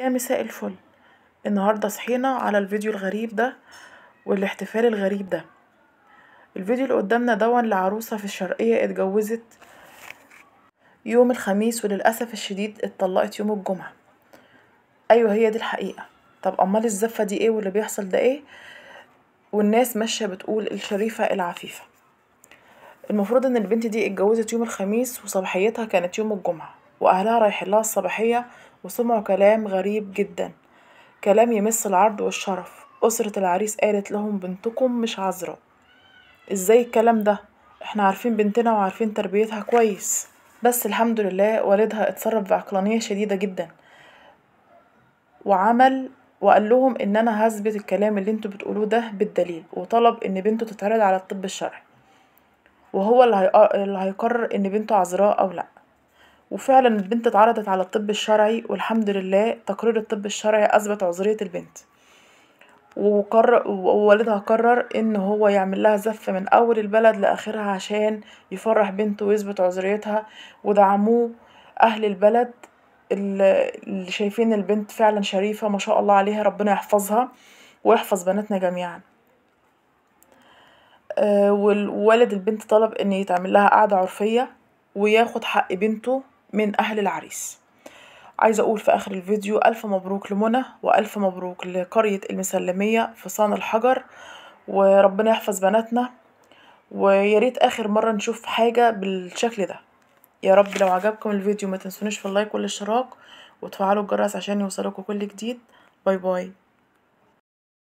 يا مساء الفل النهاردة صحينا على الفيديو الغريب ده والاحتفال الغريب ده الفيديو اللي قدامنا دون لعروسة في الشرقية اتجوزت يوم الخميس وللأسف الشديد اتطلقت يوم الجمعة أيوة هي دي الحقيقة طب أمال الزفة دي ايه واللي بيحصل ده ايه والناس ماشية بتقول الشريفة العفيفة المفروض ان البنت دي اتجوزت يوم الخميس وصباحيتها كانت يوم الجمعه وأهلها رايحين لها الصباحية وسمعوا كلام غريب جدا كلام يمس العرض والشرف أسرة العريس قالت لهم بنتكم مش عذراء ازاي الكلام ده احنا عارفين بنتنا وعارفين تربيتها كويس بس الحمد لله والدها اتصرف بعقلانية شديدة جدا وعمل وقال لهم ان انا هثبت الكلام اللي انتوا بتقولوه ده بالدليل وطلب ان بنته تتعرض على الطب الشرعي وهو اللي هيقرر ان بنته عذراء او لا وفعلا البنت اتعرضت على الطب الشرعي والحمد لله تقرير الطب الشرعي أثبت عذرية البنت وقرر ووالدها قرر ان هو يعمل لها زف من اول البلد لاخرها عشان يفرح بنته ويثبت عذريتها ودعموه اهل البلد اللي شايفين البنت فعلا شريفة ما شاء الله عليها ربنا يحفظها ويحفظ بناتنا جميعا آه، والوالد البنت طلب ان يتعمل لها قعدة عرفية وياخد حق بنته من أهل العريس عايزة أقول في آخر الفيديو ألف مبروك لمنى وألف مبروك لقرية المسلمية في صان الحجر وربنا يحفظ بناتنا وياريت آخر مرة نشوف حاجة بالشكل ده يا رب لو عجبكم الفيديو ما تنسونش في اللايك والاشتراك وتفعلوا الجرس عشان يوصلكم كل جديد باي باي